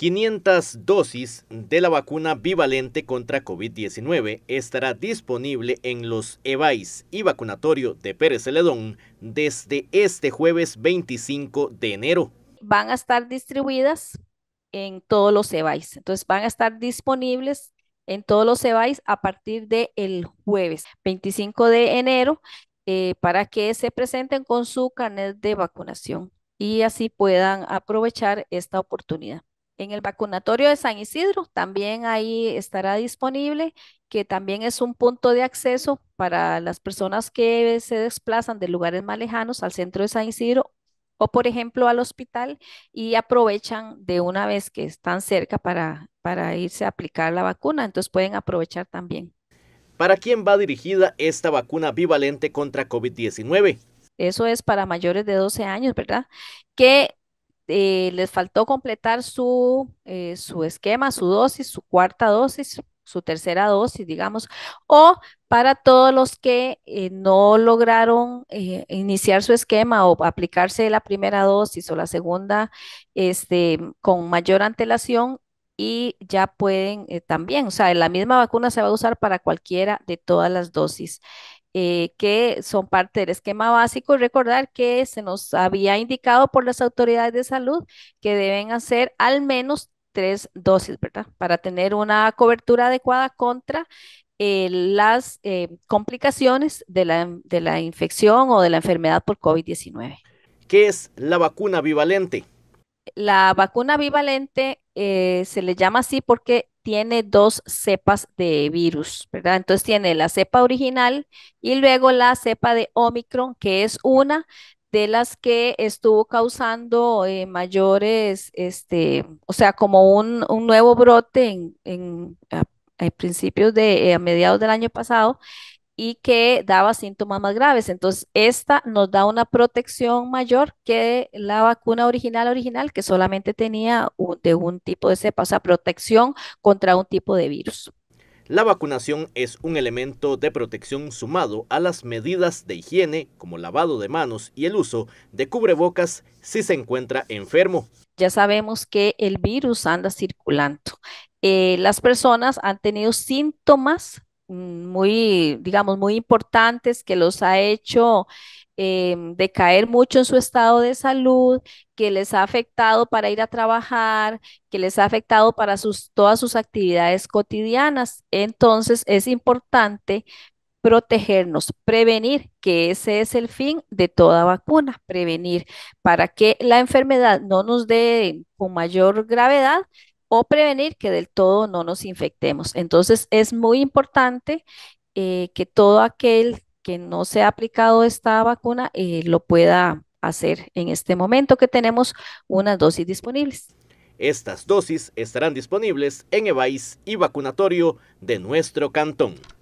500 dosis de la vacuna bivalente contra COVID-19 estará disponible en los EVAIS y vacunatorio de Pérez Celedón desde este jueves 25 de enero. Van a estar distribuidas en todos los EVAIS, entonces van a estar disponibles en todos los EVAIS a partir del el jueves 25 de enero eh, para que se presenten con su carnet de vacunación y así puedan aprovechar esta oportunidad. En el vacunatorio de San Isidro también ahí estará disponible, que también es un punto de acceso para las personas que se desplazan de lugares más lejanos al centro de San Isidro o por ejemplo al hospital y aprovechan de una vez que están cerca para, para irse a aplicar la vacuna, entonces pueden aprovechar también. ¿Para quién va dirigida esta vacuna bivalente contra COVID-19? Eso es para mayores de 12 años, ¿verdad? Que eh, les faltó completar su, eh, su esquema, su dosis, su cuarta dosis, su tercera dosis, digamos, o para todos los que eh, no lograron iniciar su esquema o aplicarse la primera dosis o la segunda este, con mayor antelación y ya pueden eh, también, o sea, la misma vacuna se va a usar para cualquiera de todas las dosis. Eh, que son parte del esquema básico. Y Recordar que se nos había indicado por las autoridades de salud que deben hacer al menos tres dosis, ¿verdad? Para tener una cobertura adecuada contra eh, las complicaciones de la, de la infección o de la enfermedad por COVID-19. ¿Qué es la vacuna bivalente? La vacuna bivalente eh, se le llama así porque tiene dos cepas de virus, ¿verdad? Entonces tiene la cepa original y luego la cepa de Omicron, que es una de las que estuvo causando eh, mayores, este, o sea, como un, nuevo brote en, a, principios de, eh, a mediados del año pasado, y que daba síntomas más graves. Entonces, esta nos da una protección mayor que la vacuna original original, que solamente tenía de un tipo de cepa, o sea, protección contra un tipo de virus. La vacunación es un elemento de protección sumado a las medidas de higiene como lavado de manos y el uso de cubrebocas si se encuentra enfermo. Ya sabemos que el virus anda circulando. Eh, las personas han tenido síntomas Mm, muy, digamos, muy importantes que los ha hecho em, decaer mucho en su estado de salud, que les ha afectado para ir a trabajar, que les ha afectado para sus, todas sus actividades cotidianas. Entonces es importante protegernos, prevenir, que ese es el fin de toda vacuna, prevenir para que la enfermedad no nos dé con mayor gravedad, o prevenir que del todo no nos infectemos. Entonces es muy importante eh, que todo aquel que no se ha aplicado esta vacuna eh, lo pueda hacer en este momento que tenemos unas dosis disponibles. Estas dosis estarán disponibles en EVAIS y vacunatorio de nuestro cantón.